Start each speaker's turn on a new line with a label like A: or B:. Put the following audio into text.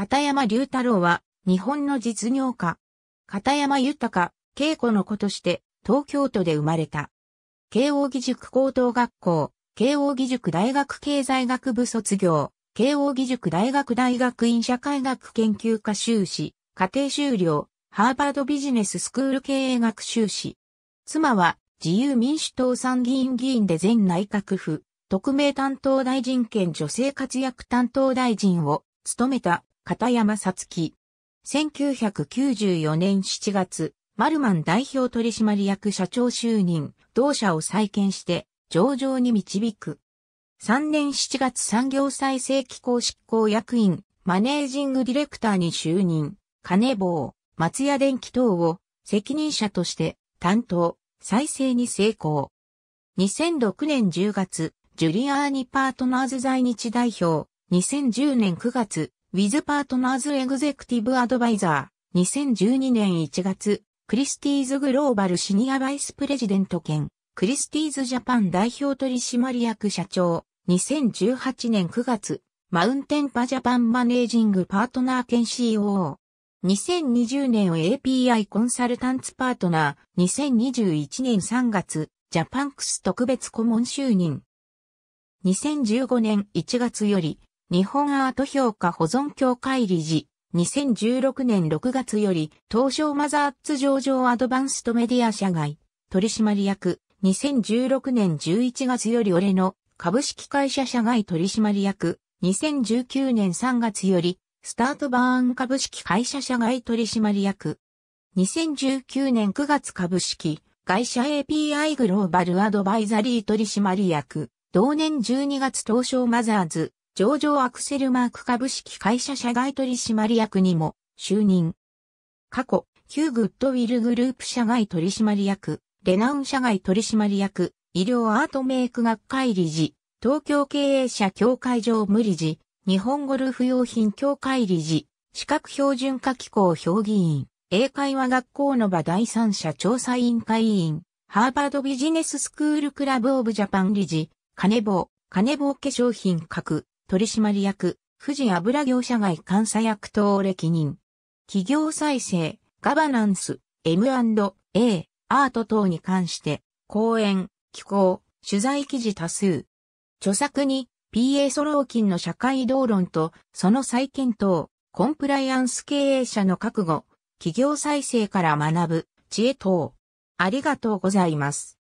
A: 片山龍太郎は、日本の実業家。片山豊、稽古の子として、東京都で生まれた。慶応義塾高等学校、慶応義塾大学経済学部卒業、慶応義塾大学大学院社会学研究科修士、家庭修了、ハーバードビジネススクール経営学修士。妻は、自由民主党参議院議員で前内閣府、特命担当大臣兼女性活躍担当大臣を務めた片山さつき。1994年7月、マルマン代表取締役社長就任、同社を再建して、上場に導く。3年7月産業再生機構執行役員、マネージングディレクターに就任、金棒、松屋電機等を責任者として担当、再生に成功。2006年10月、ジュリアーニパートナーズ在日代表、2010年9月、ウィズパートナーズエグゼクティブアドバイザー、2012年1月、クリスティーズグローバルシニアバイスプレジデント兼、クリスティーズジャパン代表取締役社長、2018年9月、マウンテンパジャパンマネージングパートナー兼 COO。2020年 API コンサルタンツパートナー、2021年3月、ジャパンクス特別顧問就任。2015年1月より、日本アート評価保存協会理事、2016年6月より、東証マザーズ上場アドバンストメディア社外、取締役、2016年11月より俺の株式会社社外取締役、2019年3月より、スタートバーン株式会社社外取締役。2019年9月株式会社 API グローバルアドバイザリー取締役。同年12月東証マザーズ上場アクセルマーク株式会社社外取締役にも就任。過去、旧グッドウィルグループ社外取締役、レナウン社外取締役、医療アートメイク学会理事、東京経営者協会上無理事、日本ゴルフ用品協会理事、資格標準化機構評議員、英会話学校の場第三者調査委員会委員、ハーバードビジネススクールクラブオブジャパン理事、金棒、金棒化粧品格、取締役、富士油業者外監査役等歴任。企業再生、ガバナンス、M&A、アート等に関して、講演、寄稿、取材記事多数。著作に、PA ソローキンの社会道論と、その再検討、コンプライアンス経営者の覚悟、企業再生から学ぶ、知恵等。ありがとうございます。